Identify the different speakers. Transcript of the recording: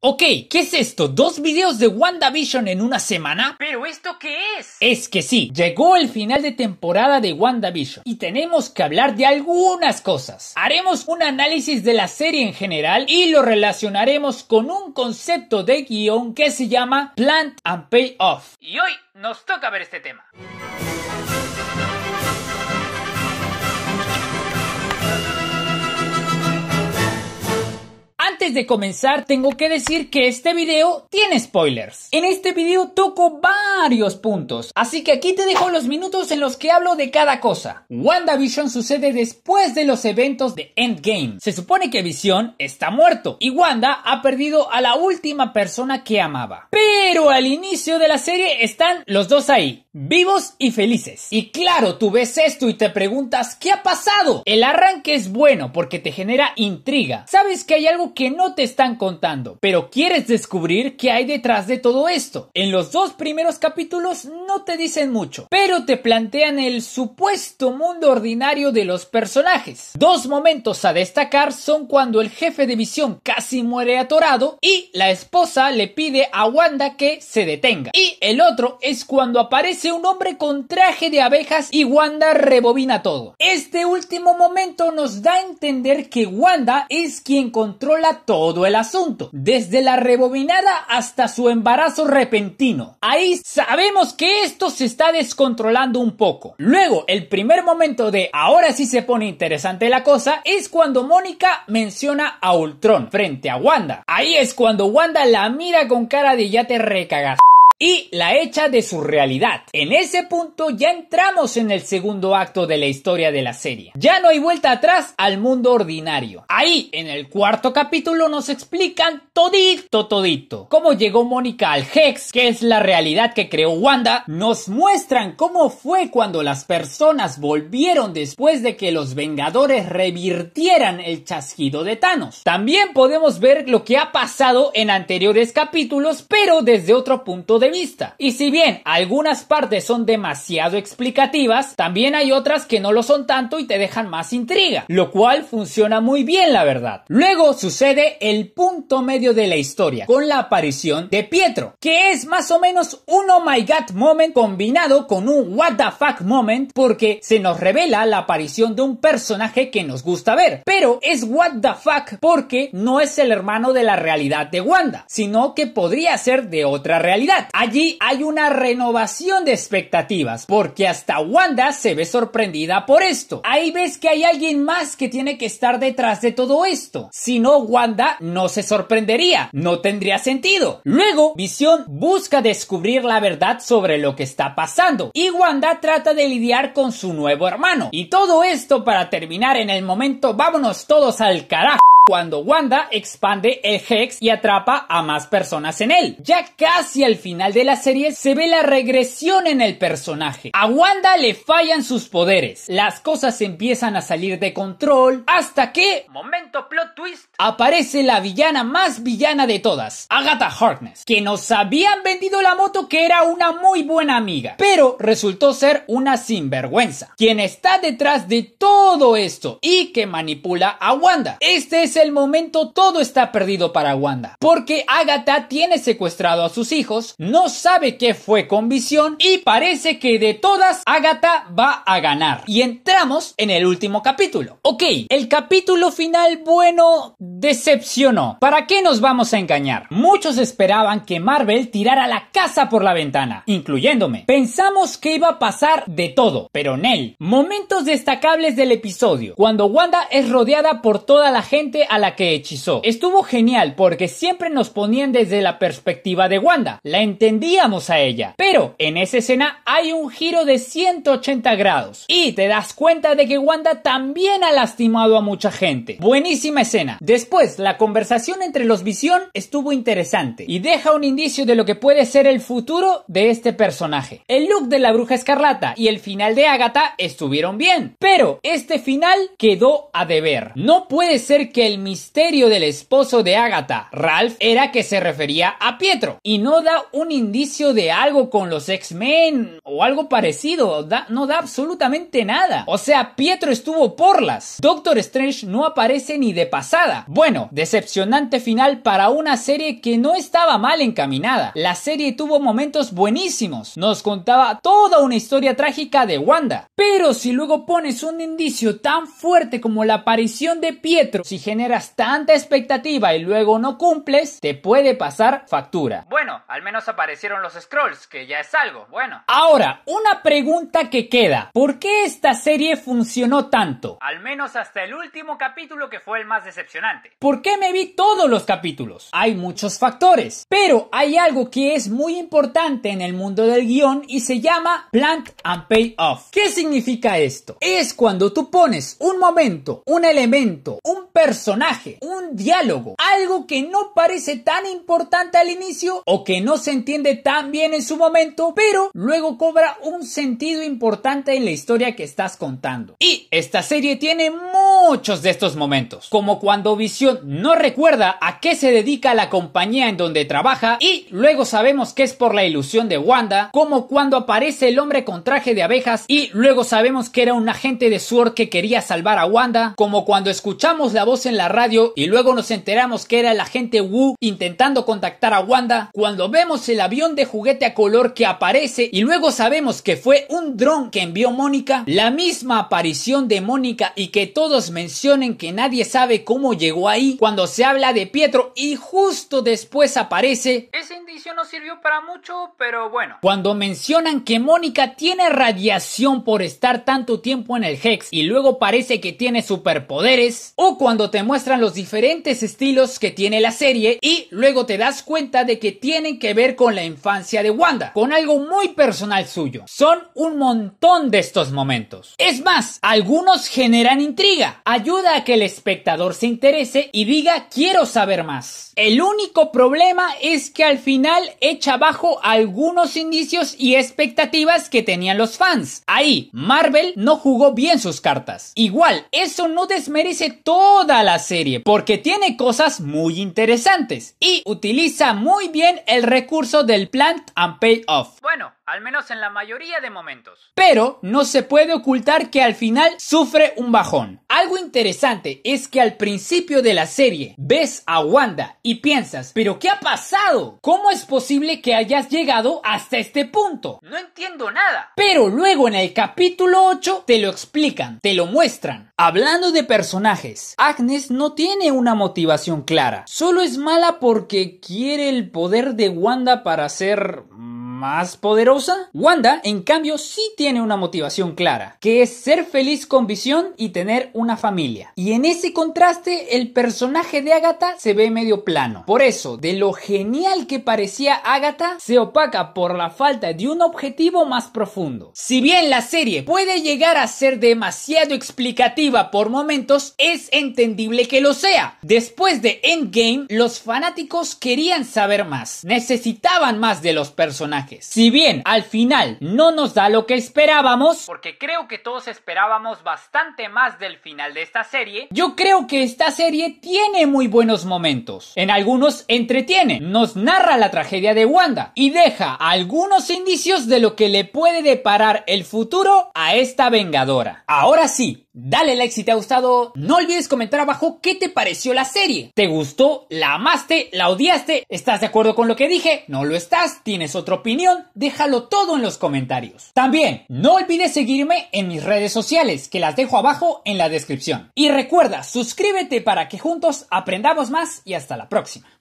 Speaker 1: Ok, ¿qué es esto? ¿Dos videos de WandaVision en una semana? ¿Pero esto qué es? Es que sí, llegó el final de temporada de WandaVision y tenemos que hablar de algunas cosas. Haremos un análisis de la serie en general y lo relacionaremos con un concepto de guión que se llama Plant and Pay Off. Y hoy nos toca ver este tema. de comenzar tengo que decir que este video tiene spoilers. En este video toco varios varios puntos, así que aquí te dejo los minutos en los que hablo de cada cosa. WandaVision sucede después de los eventos de Endgame. Se supone que Vision está muerto y Wanda ha perdido a la última persona que amaba. Pero al inicio de la serie están los dos ahí, vivos y felices. Y claro, tú ves esto y te preguntas, ¿qué ha pasado? El arranque es bueno porque te genera intriga. Sabes que hay algo que no te están contando, pero quieres descubrir qué hay detrás de todo esto. En los dos primeros capítulos capítulos no te dicen mucho, pero te plantean el supuesto mundo ordinario de los personajes. Dos momentos a destacar son cuando el jefe de visión casi muere atorado y la esposa le pide a Wanda que se detenga. Y el otro es cuando aparece un hombre con traje de abejas y Wanda rebobina todo. Este último momento nos da a entender que Wanda es quien controla todo el asunto, desde la rebobinada hasta su embarazo repentino. Ahí Sabemos que esto se está descontrolando un poco. Luego, el primer momento de ahora sí se pone interesante la cosa es cuando Mónica menciona a Ultron frente a Wanda. Ahí es cuando Wanda la mira con cara de ya te recagas y la hecha de su realidad. En ese punto ya entramos en el segundo acto de la historia de la serie. Ya no hay vuelta atrás al mundo ordinario. Ahí, en el cuarto capítulo, nos explican todito, todito, cómo llegó Mónica al Hex, que es la realidad que creó Wanda. Nos muestran cómo fue cuando las personas volvieron después de que los Vengadores revirtieran el chasquido de Thanos. También podemos ver lo que ha pasado en anteriores capítulos, pero desde otro punto de y si bien algunas partes son demasiado explicativas, también hay otras que no lo son tanto y te dejan más intriga, lo cual funciona muy bien la verdad. Luego sucede el punto medio de la historia, con la aparición de Pietro, que es más o menos un oh my god moment combinado con un what the fuck moment porque se nos revela la aparición de un personaje que nos gusta ver, pero es what the fuck porque no es el hermano de la realidad de Wanda, sino que podría ser de otra realidad. Allí hay una renovación de expectativas, porque hasta Wanda se ve sorprendida por esto. Ahí ves que hay alguien más que tiene que estar detrás de todo esto. Si no, Wanda no se sorprendería, no tendría sentido. Luego, Visión busca descubrir la verdad sobre lo que está pasando y Wanda trata de lidiar con su nuevo hermano. Y todo esto para terminar en el momento vámonos todos al carajo cuando Wanda expande el Hex y atrapa a más personas en él. Ya casi al final de la serie se ve la regresión en el personaje. A Wanda le fallan sus poderes, las cosas empiezan a salir de control hasta que, momento plot twist, aparece la villana más villana de todas, Agatha Harkness, que nos habían vendido la moto que era una muy buena amiga, pero resultó ser una sinvergüenza, quien está detrás de todo esto y que manipula a Wanda. Este es el momento todo está perdido para Wanda, porque Agatha tiene secuestrado a sus hijos, no sabe qué fue con Visión y parece que de todas Agatha va a ganar. Y entramos en el último capítulo. Ok, el capítulo final bueno decepcionó. ¿Para qué nos vamos a engañar? Muchos esperaban que Marvel tirara la casa por la ventana, incluyéndome. Pensamos que iba a pasar de todo, pero en él... Momentos destacables del episodio, cuando Wanda es rodeada por toda la gente a la que hechizó. Estuvo genial porque siempre nos ponían desde la perspectiva de Wanda, la entendíamos a ella, pero en esa escena hay un giro de 180 grados y te das cuenta de que Wanda también ha lastimado a mucha gente. Buenísima escena. Después, la conversación entre los Visión estuvo interesante y deja un indicio de lo que puede ser el futuro de este personaje. El look de la bruja escarlata y el final de Agatha estuvieron bien, pero este final quedó a deber. No puede ser que el misterio del esposo de Agatha, Ralph, era que se refería a Pietro y no da un indicio de algo con los X-Men o algo parecido, no da absolutamente nada. O sea, Pietro estuvo por las. Doctor Strange no aparece ni de pasada. Bueno, decepcionante final para una serie que no estaba mal encaminada. La serie tuvo momentos buenísimos, nos contaba toda una historia trágica de Wanda. Pero si luego pones un indicio tan fuerte como la aparición de Pietro, si generas tanta expectativa y luego no cumples, te puede pasar factura. Bueno, al menos aparecieron los scrolls, que ya es algo, bueno. Ahora, una pregunta que queda. ¿Por qué esta serie funcionó tanto? Al menos hasta el último capítulo que fue el más decepcionante. ¿Por qué me vi todos los capítulos? Hay muchos factores, pero hay algo que es muy importante en el mundo del guión y se llama plant and Pay Off ¿Qué significa esto? Es cuando tú pones un momento, un elemento, un personaje, un diálogo, algo que no parece tan importante al inicio o que no se entiende tan bien en su momento, pero luego cobra un sentido importante en la historia que estás contando. Y esta serie tiene muchos de estos momentos, como cuando Visión no recuerda a qué se dedica la compañía en donde trabaja y luego sabemos que es por la ilusión de Wanda, como cuando aparece el hombre con traje de abejas y luego sabemos que era un agente de Sword que quería salvar a Wanda, como cuando escuchamos la voz en la radio y luego nos enteramos que era el agente Wu intentando contactar a Wanda, cuando vemos el avión de juguete a color que aparece y luego sabemos que fue un dron que envió Mónica, la misma aparición de Mónica y que todos mencionen que nadie sabe cómo llegó ahí cuando se habla de Pietro y justo después aparece... Ese indicio no sirvió para mucho, pero bueno. Cuando mencionan que Mónica tiene radiación por estar tanto tiempo en el Hex y luego parece que tiene superpoderes, o cuando te muestran los diferentes estilos que tiene la serie y luego te das cuenta de que tienen que ver con la infancia de Wanda, con algo muy personal suyo. Son un montón de estos momentos. Es más, algunos generan intriga, ayuda a que el espectador se interese y diga quiero saber más. El único problema es que al final echa abajo algunos indicios y expectativas que tenían los fans. Ahí, Marvel no jugó bien sus cartas. Igual, eso no desmerece toda la serie porque tiene cosas muy interesantes y utiliza muy bien el recurso del plant and pay off. Bueno, al menos en la mayoría de momentos. Pero no se puede ocultar que al final sufre un bajón. Algo interesante es que al principio de la serie ves a Wanda y piensas, pero ¿qué ha pasado? ¿Cómo es posible que hayas llegado hasta este punto? No entiendo nada. Pero luego en el capítulo 8 te lo explican, te lo muestran. Hablando de personajes, Agnes no tiene una motivación clara, solo es mala porque quiere el poder de Wanda para ser más poderosa? Wanda, en cambio, sí tiene una motivación clara, que es ser feliz con visión y tener una familia. Y en ese contraste, el personaje de Agatha se ve medio plano. Por eso, de lo genial que parecía Agatha, se opaca por la falta de un objetivo más profundo. Si bien la serie puede llegar a ser demasiado explicativa por momentos, es entendible que lo sea. Después de Endgame, los fanáticos querían saber más, necesitaban más de los personajes si bien al final no nos da lo que esperábamos, porque creo que todos esperábamos bastante más del final de esta serie, yo creo que esta serie tiene muy buenos momentos. En algunos entretiene, nos narra la tragedia de Wanda y deja algunos indicios de lo que le puede deparar el futuro a esta Vengadora. Ahora sí, Dale like si te ha gustado. No olvides comentar abajo qué te pareció la serie. ¿Te gustó? ¿La amaste? ¿La odiaste? ¿Estás de acuerdo con lo que dije? ¿No lo estás? ¿Tienes otra opinión? Déjalo todo en los comentarios. También, no olvides seguirme en mis redes sociales, que las dejo abajo en la descripción. Y recuerda, suscríbete para que juntos aprendamos más y hasta la próxima.